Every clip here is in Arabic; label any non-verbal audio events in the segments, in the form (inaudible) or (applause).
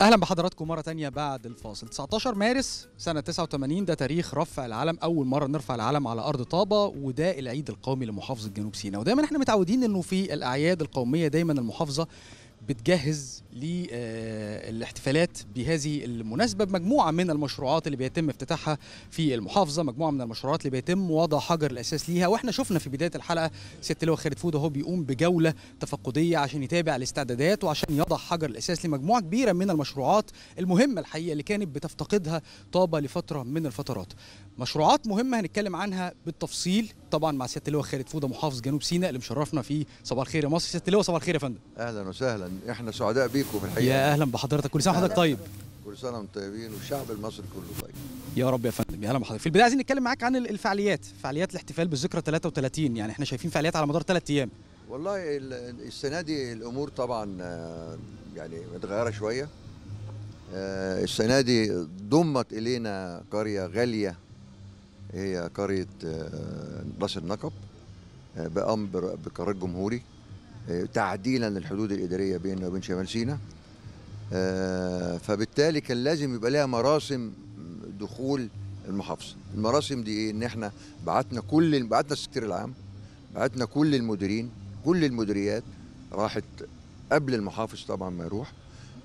اهلا بحضراتكم مره تانية بعد الفاصل 19 مارس سنه 89 ده تاريخ رفع العلم اول مره نرفع العلم على ارض طابه وده العيد القومي لمحافظه جنوب سيناء ودايما احنا متعودين انه في الاعياد القوميه دايما المحافظه بتجهز للاحتفالات آه، بهذه المناسبه بمجموعه من المشروعات اللي بيتم افتتاحها في المحافظه مجموعه من المشروعات اللي بيتم وضع حجر الاساس ليها واحنا شفنا في بدايه الحلقه سياده اللواء خالد فود اهو بيقوم بجوله تفقديه عشان يتابع الاستعدادات وعشان يضع حجر الاساس لمجموعه كبيره من المشروعات المهمه الحقيقه اللي كانت بتفتقدها طابه لفتره من الفترات مشروعات مهمه هنتكلم عنها بالتفصيل طبعا مع سياده اللواء خالد فوده محافظ جنوب سيناء اللي مشرفنا في صباح الخير يا مصر سياده اللواء صباح الخير يا فندم اهلا وسهلا احنا سعداء بيكم الحقيقه يا اهلا بحضرتك كل سنه وحضرتك طيب كل سنه وانتم طيبين والشعب المصري كله طيب يا رب يا فندم يا اهلا بحضرتك في البدايه عايزين نتكلم معاك عن الفعاليات فعاليات الاحتفال بالذكرى 33 يعني احنا شايفين فعاليات على مدار ثلاث ايام والله السنه دي الامور طبعا آه، يعني متغيره شويه آه، السنه دي ضمت الينا قريه غاليه هي قريه آه، راس النقب بامر بقرار جمهوري تعديلا للحدود الاداريه بيننا وبين شمال سيناء آه، فبالتالي كان لازم يبقى لها مراسم دخول المحافظه المراسم دي ايه ان احنا بعتنا كل بعتنا السكرتير العام بعتنا كل المديرين كل المديريات راحت قبل المحافظ طبعا ما يروح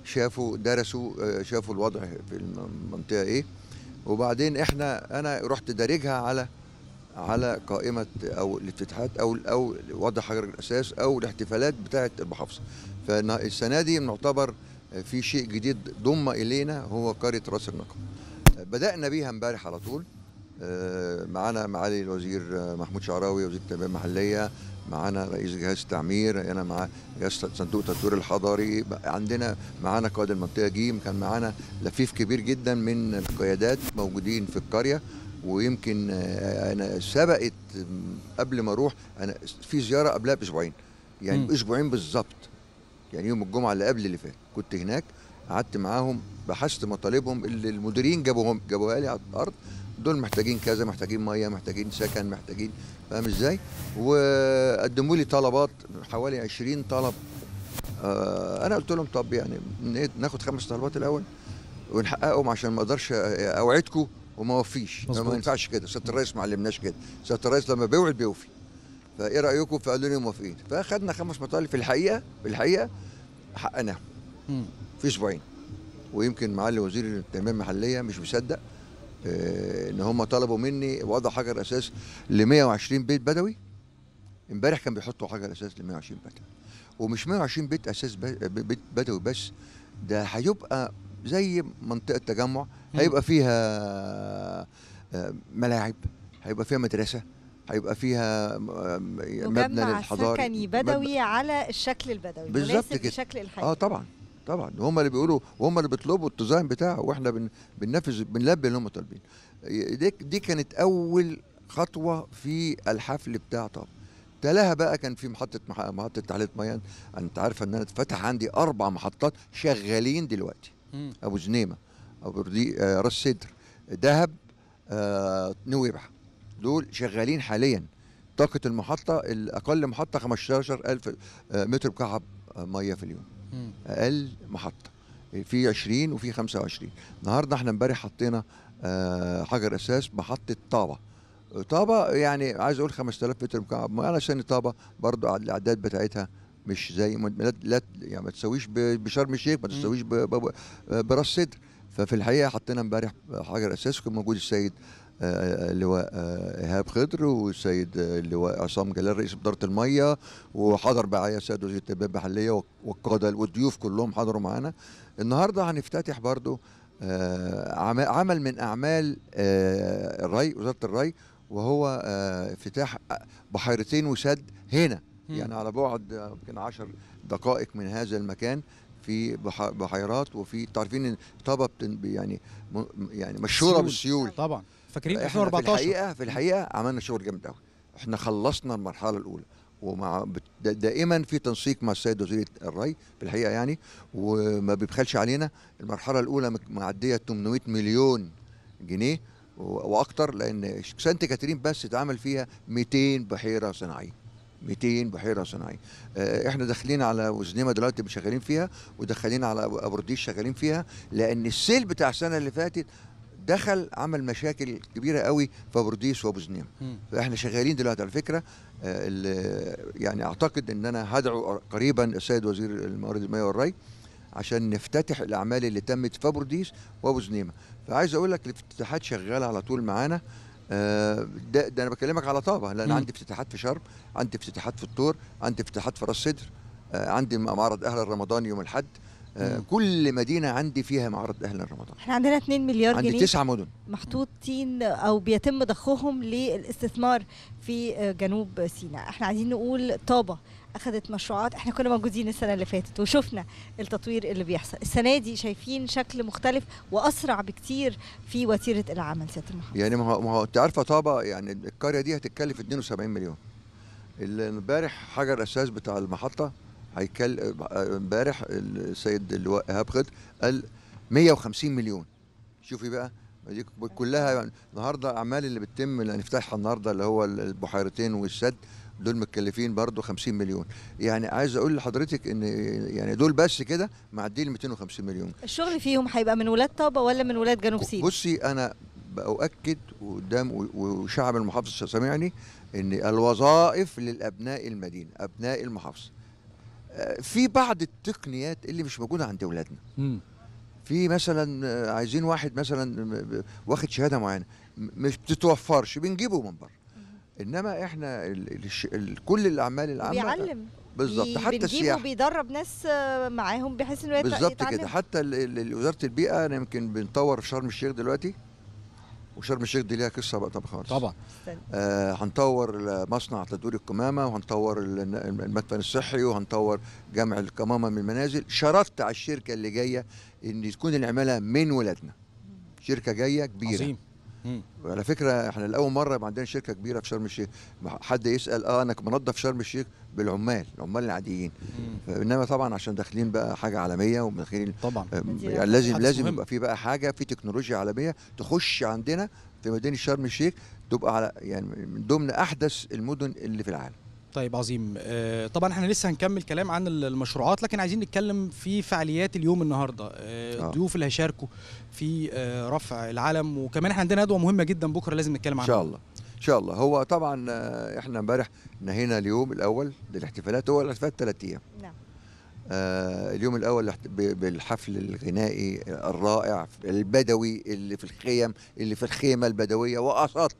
شافوا درسوا آه، شافوا الوضع في المنطقه ايه وبعدين احنا انا رحت دارجها على على قائمه او الافتتاحات او او وضع حجر الاساس او الاحتفالات بتاعه المحافظه فالسنه دي بنعتبر في شيء جديد ضم الينا هو قريه راس النقب بدانا بيها امبارح على طول آه، معانا معالي الوزير محمود شعراوي وزير التنميه المحليه معانا رئيس جهاز التعمير انا مع جهاز صندوق التطوير الحضاري عندنا معانا قائد المنطقه جيم كان معانا لفيف كبير جدا من القيادات موجودين في القريه ويمكن آه، انا سبقت قبل ما اروح انا في زياره قبلها باسبوعين يعني باسبوعين بالظبط يعني يوم الجمعه اللي قبل اللي فات كنت هناك قعدت معاهم بحثت مطالبهم اللي المديرين جابوهم جابوها لي على الارض دول محتاجين كذا محتاجين ميه محتاجين سكن محتاجين فاهم ازاي وقدموا لي طلبات حوالي 20 طلب آه انا قلت لهم طب يعني ناخد خمس طلبات الاول ونحققهم عشان ما اقدرش اوعدكم وما وفيش ما ينفعش كده سياده الرئيس ما علمناش كده سياده الرئيس لما بيوعد بيوفي فايه رايكم فقالوا لي موافقين فاخدنا خمس مطالب في الحقيقه في الحقيقه حققناهم في اسبوعين ويمكن معالي وزير التنميه المحليه مش مصدق آه، ان هم طلبوا مني وضع حجر اساس ل 120 بيت بدوي امبارح كان بيحطوا حجر اساس ل 120 بيت ومش 120 بيت اساس بيت بدوي بس ده هيبقى زي منطقه تجمع هيبقى فيها آه، ملاعب هيبقى فيها مدرسه هيبقى فيها مبنى للحضاري سكني بدوي على الشكل البدوي بالظبط كده الشكل الحالي اه طبعا طبعا هم اللي بيقولوا وهم اللي بيطلبوا التزاين بتاعه واحنا بن... بننفذ بنلبي اللي هم طالبين دي... دي كانت اول خطوه في الحفل بتاع طب تلاها بقى كان في محطه مح... محطه تحليه مياه انت عارفه ان انا اتفتح عندي اربع محطات شغالين دلوقتي ابو زنيمه ابو ردي آه، راس سدر دهب آه، نويبع دول شغالين حاليا طاقه المحطه الاقل محطه 15000 آه، متر مكعب ميه في اليوم اقل محطه في 20 وفي 25 النهارده احنا امبارح حطينا حجر اساس محطه طابه طابه يعني عايز اقول 5000 متر مكعب انا عشان طابه برضو الاعداد بتاعتها مش زي ما لا, يعني ما تسويش بشرم الشيخ ما تسويش براس سدر ففي الحقيقه حطينا امبارح حجر اساس كان موجود السيد آه، آه، اللواء آه، ايهاب خضر والسيد اللواء عصام جلال رئيس اداره الميه وحضر معايا السيد وزير التربيه المحليه والقاده والضيوف كلهم حضروا معانا النهارده هنفتتح برضو عمل من اعمال الري وزاره الري وهو افتتاح بحيرتين وسد هنا يعني على بعد يمكن 10 دقائق من هذا المكان في بحيرات وفي تعرفين ان طابه يعني يعني مشهوره سيول. بالسيول طبعا فاكرين 2014 في الحقيقه في الحقيقه عملنا شغل جامد قوي احنا خلصنا المرحله الاولى ومع دائما في تنسيق مع السيد وزير الري في الحقيقه يعني وما بيبخلش علينا المرحله الاولى معديه 800 مليون جنيه واكثر لان سانت كاترين بس اتعمل فيها 200 بحيره صناعيه 200 بحيره صناعيه آه، احنا داخلين على وزنيمه دلوقتي شغالين فيها ودخلين على ابو شغالين فيها لان السيل بتاع السنه اللي فاتت دخل عمل مشاكل كبيره قوي في برديس وابو زنيم فاحنا شغالين دلوقتي على فكره آه، يعني اعتقد ان انا هدعو قريبا السيد وزير الموارد المائيه والري عشان نفتتح الاعمال اللي تمت في برديس وابو زنيمه فعايز اقول لك الافتتاحات شغاله على طول معانا آه، ده, ده انا بكلمك على طابه لان م. عندي افتتاحات في شرم عندي افتتاحات في الطور عندي افتتاحات في راس صدر آه، عندي معرض اهل الرمضان يوم الاحد آه، كل مدينه عندي فيها معرض اهلا رمضان احنا عندنا 2 مليار عندي جنيه عندي تسع مدن محطوطين او بيتم ضخهم للاستثمار في آه، جنوب سيناء احنا عايزين نقول طابه اخذت مشروعات احنا كنا موجودين السنه اللي فاتت وشفنا التطوير اللي بيحصل السنه دي شايفين شكل مختلف واسرع بكتير في وتيره العمل سياده المحافظ يعني ما هو ما هو انت عارفه طابه يعني القريه دي هتتكلف 72 مليون امبارح حجر اساس بتاع المحطه هيكل امبارح السيد اللواء ايهاب خضر قال 150 مليون شوفي بقى دي كلها يعني النهارده الاعمال اللي بتتم اللي هنفتحها النهارده اللي هو البحيرتين والسد دول متكلفين برضو 50 مليون يعني عايز اقول لحضرتك ان يعني دول بس كده معديين 250 مليون الشغل فيهم هيبقى من ولاد طابه ولا من ولاد جنوب سيناء بصي انا باؤكد قدام وشعب المحافظه سامعني ان الوظائف للابناء المدينه ابناء المحافظه في بعض التقنيات اللي مش موجوده عند اولادنا في مثلا آه، عايزين واحد مثلا آه، آه، واخد شهاده معينه مش بتتوفرش بنجيبه من بره انما احنا كل الاعمال العامه بيعلم بالظبط حتى السياحه بيدرب ناس معاهم بحيث انه بالظبط كده حتى وزاره البيئه انا يمكن بنطور في شرم الشيخ دلوقتي وشرم الشيخ دي ليها قصه بقى طب خالص طبعا آه هنطور مصنع تدوير القمامه وهنطور المدفن الصحي وهنطور جمع القمامه من المنازل شرفت على الشركه اللي جايه ان تكون العماله من ولادنا شركه جايه كبيره عظيم. وعلى فكره احنا لاول مره يبقى عندنا شركه كبيره في شرم الشيخ حد يسال اه انا منظف شرم الشيخ بالعمال العمال العاديين انما طبعا عشان داخلين بقى حاجه عالميه وداخلين طبعا آه، يعني لازم لازم يبقى في بقى حاجه في تكنولوجيا عالميه تخش عندنا في مدينه شرم الشيخ تبقى على يعني من ضمن احدث المدن اللي في العالم طيب عظيم آه، طبعا احنا لسه هنكمل كلام عن المشروعات لكن عايزين نتكلم في فعاليات اليوم النهارده الضيوف آه، آه. اللي هيشاركوا في رفع العلم وكمان احنا عندنا ندوه مهمه جدا بكره لازم نتكلم عنها ان شاء الله ان شاء الله هو طبعا احنا امبارح نهينا اليوم الاول للاحتفالات هو الاحتفالات ثلاث ايام نعم آه اليوم الاول بالحفل الغنائي الرائع البدوي اللي في الخيم اللي في الخيمه البدويه واسط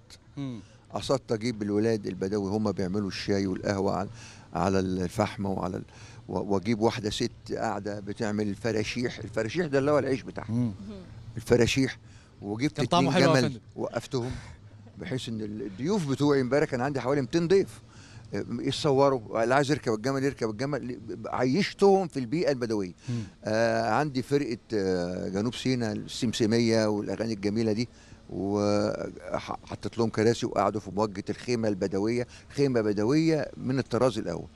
قصدت اجيب الولاد البدوي هم بيعملوا الشاي والقهوه على الفحم وعلى ال... واجيب واحده ست قاعده بتعمل الفراشيح الفراشيح ده اللي هو العيش بتاعها الفراشيح وجبت اتنين جمل وقفتهم بحيث ان الضيوف بتوعي امبارح كان عندي حوالي 200 ضيف إيه، يتصوروا اللي عايز يركب الجمل يركب الجمل عيشتهم في البيئه البدويه آه عندي فرقه آه، جنوب سيناء السمسميه والاغاني الجميله دي وحطيت لهم كراسي وقعدوا في مواجهه الخيمه البدويه خيمه بدويه من الطراز الاول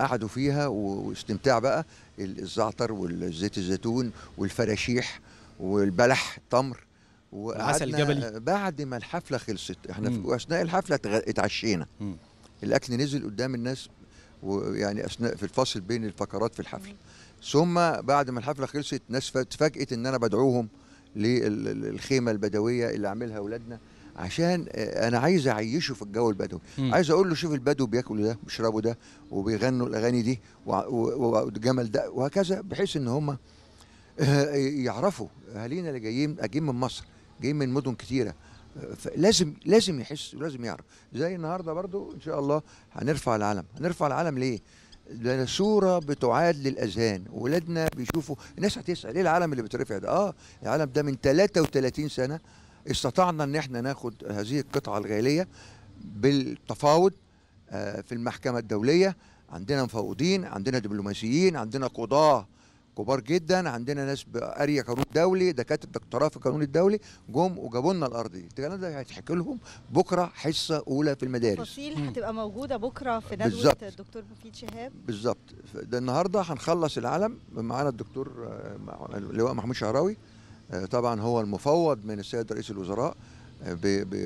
قعدوا فيها واستمتاع بقى الزعتر والزيت الزيتون والفراشيح والبلح التمر وعسل جبلي بعد ما الحفله خلصت احنا في اثناء الحفله اتعشينا الاكل نزل قدام الناس ويعني اثناء في الفصل بين الفقرات في الحفله ثم بعد ما الحفله خلصت ناس تفاجئت ان انا بدعوهم للخيمه البدويه اللي عاملها اولادنا عشان انا عايز اعيشه في الجو البدوي عايز اقول له شوف البدو بياكلوا ده بيشربوا ده وبيغنوا الاغاني دي والجمل ده وهكذا بحيث ان هم (laughs) يعرفوا اهالينا اللي جايين جايين من مصر جايين من مدن كتيره لازم لازم يحس ولازم يعرف زي النهارده برضو ان شاء الله هنرفع العلم هنرفع العلم ليه ده صورة بتعاد للأذهان ولادنا بيشوفوا الناس هتسأل إيه العالم اللي بيترفع ده آه العالم ده من 33 سنة استطعنا إن إحنا ناخد هذه القطعة الغالية بالتفاوض آه، في المحكمة الدولية عندنا مفاوضين، عندنا دبلوماسيين عندنا قضاة كبار جدا عندنا ناس قاريه قانون دولي دكاتره دكتوراه في القانون الدولي جم وجابوا لنا الارض دي الكلام ده هيتحكي لهم بكره حصه اولى في المدارس التفاصيل هتبقى موجوده بكره في ندوه بالزبط. الدكتور مفيد شهاب بالظبط ده النهارده هنخلص العلم معانا الدكتور آه، اللواء محمود شعراوي آه، طبعا هو المفوض من السيد رئيس الوزراء آه،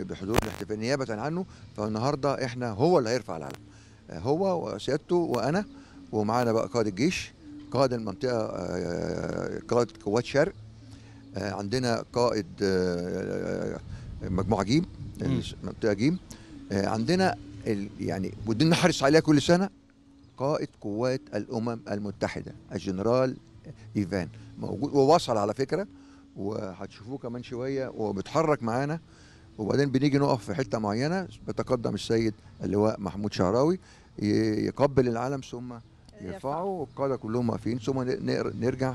بحضور الاحتفال نيابه عنه فالنهارده احنا هو اللي هيرفع العلم هو وسيادته وانا ومعانا بقى قائد الجيش قائد المنطقه آه، قائد قوات شرق آه، عندنا قائد آه، مجموعه جيم منطقه جيم عندنا يعني ودي نحرص عليها كل سنه قائد قوات الامم المتحده الجنرال ايفان موجود ووصل على فكره وهتشوفوه كمان شويه وبيتحرك معانا وبعدين بنيجي نقف في حته معينه بيتقدم السيد اللواء محمود شعراوي يقبل العالم ثم يرفعوا والقاده كلهم واقفين ثم نرجع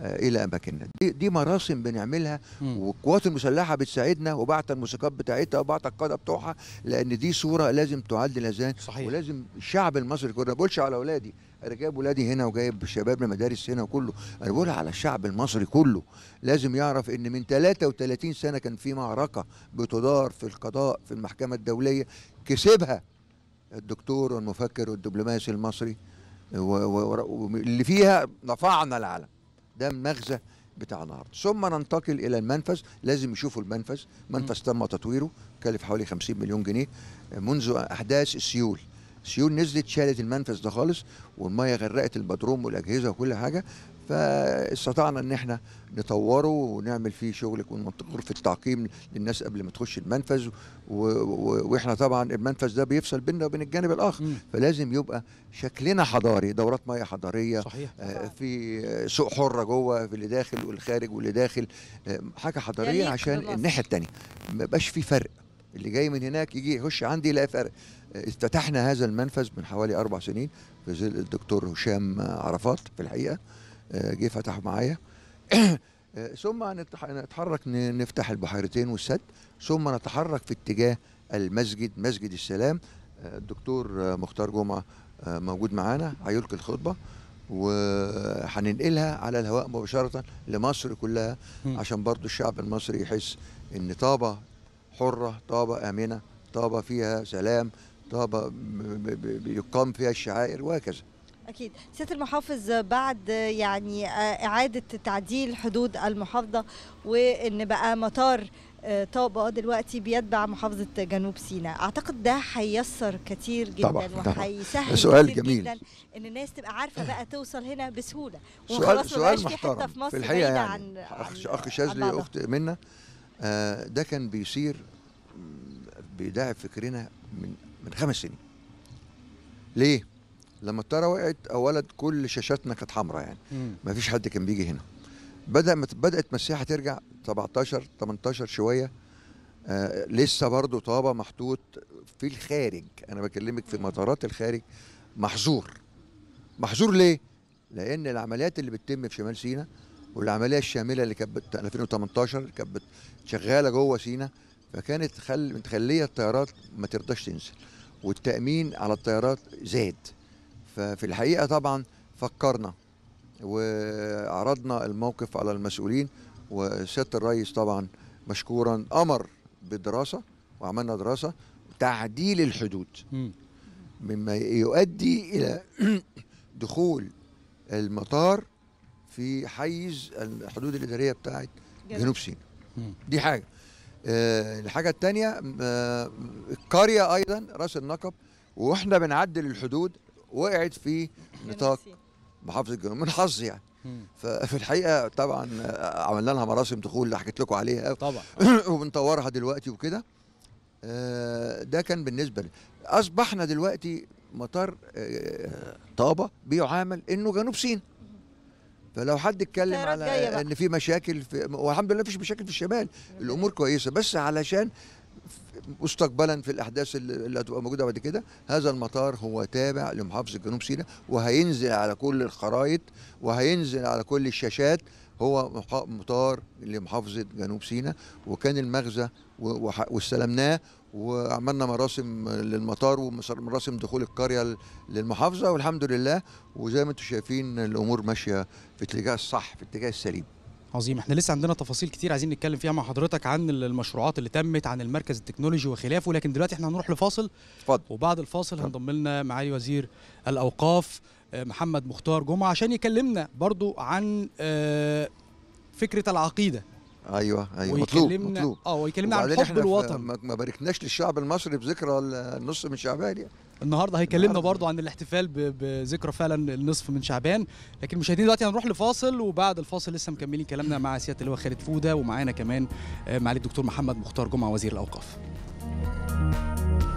آه، الى اماكننا دي, دي مراسم بنعملها والقوات المسلحه بتساعدنا وبعت الموسيقات بتاعتها وبعت القاده بتوعها لان دي صوره لازم تعد الاذان ولازم الشعب المصري كله ما بقولش على اولادي انا جايب اولادي هنا وجايب شباب مدارس هنا وكله انا بقول على الشعب المصري كله لازم يعرف ان من 33 سنه كان في معركه بتدار في القضاء في المحكمه الدوليه كسبها الدكتور والمفكر والدبلوماسي المصري واللي فيها نفعنا العالم ده المغزى بتاع النهارده ثم ننتقل الى المنفذ لازم يشوفوا المنفذ منفذ تم تطويره كلف حوالي 50 مليون جنيه منذ احداث السيول السيول نزلت شالت المنفذ ده خالص والميه غرقت البدروم والاجهزه وكل حاجه فاستطعنا ان احنا نطوره ونعمل فيه شغل غرفه تعقيم للناس قبل ما تخش المنفذ واحنا طبعا المنفذ ده بيفصل بيننا وبين الجانب الاخر فلازم يبقى شكلنا حضاري دورات ميه حضاريه صحيح. آه، في سوق حره جوه في اللي داخل والخارج واللي داخل آه، حاجه حضاريه يعني عشان الناحيه الثانيه ما يبقاش في فرق اللي جاي من هناك يجي يخش عندي يلاقي فرق آه، افتتحنا هذا المنفذ من حوالي اربع سنين في ظل الدكتور هشام عرفات في الحقيقه آه، جه فتح معايا (clears throat) آه، ثم نتحرك نفتح البحيرتين والسد ثم نتحرك في اتجاه المسجد مسجد السلام آه، الدكتور مختار جمعه موجود معانا هيلقي الخطبه وهننقلها على الهواء مباشره لمصر كلها عشان برضو الشعب المصري يحس ان طابه حره طابه امنه طابه فيها سلام طابه يقام فيها الشعائر وهكذا أكيد سيادة المحافظ بعد يعني آه، إعادة تعديل حدود المحافظة وإن بقى مطار آه، طابة دلوقتي بيتبع محافظة جنوب سيناء أعتقد ده هيسر كتير جدا طبعا وهيسهل سؤال كتير جميل جدا إن الناس تبقى عارفة آه. بقى توصل هنا بسهولة سؤال سؤال محترم في, حتة في, مصر في الحقيقة يعني عن أخ, أخ شاذلي أخت منا آه ده كان بيصير بيداعب فكرنا من من خمس سنين ليه؟ لما الطياره وقعت اولا كل شاشاتنا كانت حمراء يعني ما فيش حد كان بيجي هنا بدا بدات مسيحه ترجع 17 18 شويه آه لسه برضه طابه محطوط في الخارج انا بكلمك في مطارات الخارج محظور محظور ليه لان العمليات اللي بتتم في شمال سينا والعمليه الشامله اللي كانت 2018 كانت شغاله جوه سينا فكانت خل... متخليه الطيارات ما ترضاش تنزل والتامين على الطيارات زاد ففي الحقيقه طبعا فكرنا وعرضنا الموقف على المسؤولين وسياده الرئيس طبعا مشكورا امر بدراسه وعملنا دراسه تعديل الحدود مما يؤدي الى (clears throat) دخول المطار في حيز الحدود الاداريه بتاعه جنوب سيناء دي حاجه آه، الحاجه الثانيه القريه آه، ايضا راس النقب واحنا بنعدل الحدود وقعت في نطاق محافظه الجنوب من حظي يعني ففي الحقيقه طبعا عملنا لها مراسم دخول اللي حكيت لكم عليها طبعا (coughs) وبنطورها دلوقتي وكده آه، ده كان بالنسبه اصبحنا دلوقتي مطار آه، طابه بيعامل انه جنوب سيناء فلو حد اتكلم على ان في مشاكل في والحمد لله مفيش مشاكل في الشمال الامور كويسه بس علشان مستقبلا في الاحداث اللي هتبقى موجوده بعد كده هذا المطار هو تابع لمحافظه جنوب سيناء وهينزل على كل الخرائط وهينزل على كل الشاشات هو مطار لمحافظه جنوب سيناء وكان المغزى واستلمناه وعملنا مراسم للمطار ومراسم دخول القريه للمحافظه والحمد لله وزي ما انتم شايفين الامور ماشيه في اتجاه الصح في اتجاه السليم عظيم احنا لسه عندنا تفاصيل كتير عايزين نتكلم فيها مع حضرتك عن المشروعات اللي تمت عن المركز التكنولوجي وخلافه لكن دلوقتي احنا هنروح لفاصل اتفضل وبعد الفاصل هنضم لنا معالي وزير الاوقاف آه، محمد مختار جمعه عشان يكلمنا برضو عن آه، فكره العقيده ايوه ايوه مطلوب مطلوب اه ويكلمنا عن حب الوطن ما باركناش للشعب المصري بذكرى النص من شعبان يعني النهارده هيكلمنا برضو عن الاحتفال بذكرى فعلا النصف من شعبان لكن مشاهدينا دلوقتي هنروح لفاصل وبعد الفاصل لسه مكملين كلامنا مع سياده اللواء خالد فوده ومعانا كمان آه، معالي الدكتور محمد مختار جمعه وزير الاوقاف